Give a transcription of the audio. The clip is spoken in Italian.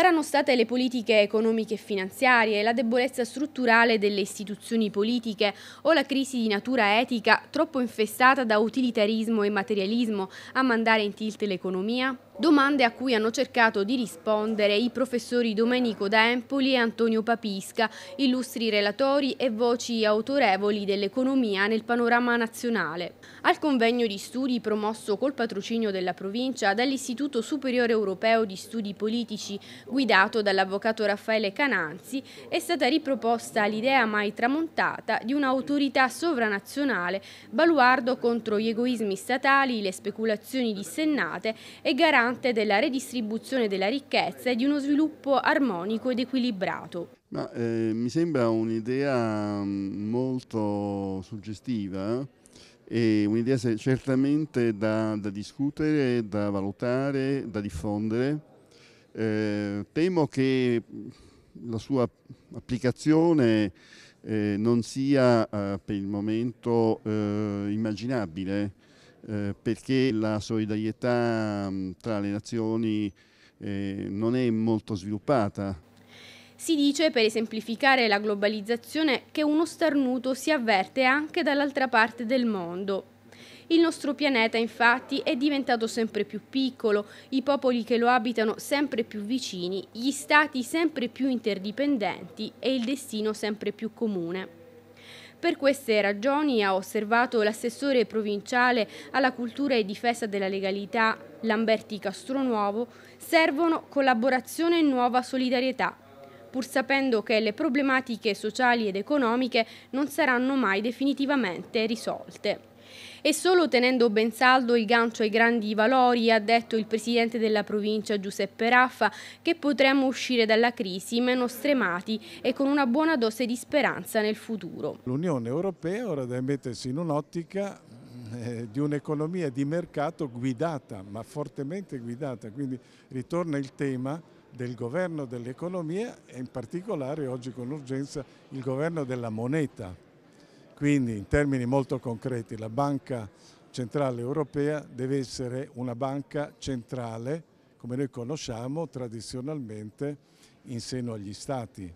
saranno state le politiche economiche e finanziarie, la debolezza strutturale delle istituzioni politiche o la crisi di natura etica troppo infestata da utilitarismo e materialismo a mandare in tilt l'economia? Domande a cui hanno cercato di rispondere i professori Domenico D'Empoli e Antonio Papisca, illustri relatori e voci autorevoli dell'economia nel panorama nazionale. Al convegno di studi promosso col patrocinio della provincia dall'Istituto Superiore Europeo di Studi Politici, guidato dall'avvocato Raffaele Cananzi, è stata riproposta l'idea mai tramontata di un'autorità sovranazionale, baluardo contro gli egoismi statali, le speculazioni dissennate e garante importante della redistribuzione della ricchezza e di uno sviluppo armonico ed equilibrato. Ma, eh, mi sembra un'idea mm, molto suggestiva eh, e un'idea certamente da, da, discutere, da valutare, da diffondere. Eh, temo che la sua applicazione eh, non sia eh, per il momento eh, immaginabile eh, perché la solidarietà mm, tra le nazioni eh, non è molto sviluppata. Si dice, per esemplificare la globalizzazione, che uno starnuto si avverte anche dall'altra parte del mondo, il nostro pianeta infatti è diventato sempre più piccolo, i popoli che lo abitano sempre più vicini, gli stati sempre più interdipendenti e il destino sempre più comune. Per queste ragioni ha osservato l'assessore provinciale alla cultura e difesa della legalità Lamberti Castronuovo, servono collaborazione e nuova solidarietà, pur sapendo che le problematiche sociali ed economiche non saranno mai definitivamente risolte. E solo tenendo ben saldo il gancio ai grandi valori, ha detto il presidente della provincia Giuseppe Raffa, che potremmo uscire dalla crisi meno stremati e con una buona dose di speranza nel futuro. L'Unione Europea ora deve mettersi in un'ottica eh, di un'economia di mercato guidata, ma fortemente guidata, quindi ritorna il tema del governo dell'economia e in particolare oggi con urgenza il governo della moneta. Quindi in termini molto concreti la banca centrale europea deve essere una banca centrale come noi conosciamo tradizionalmente in seno agli stati.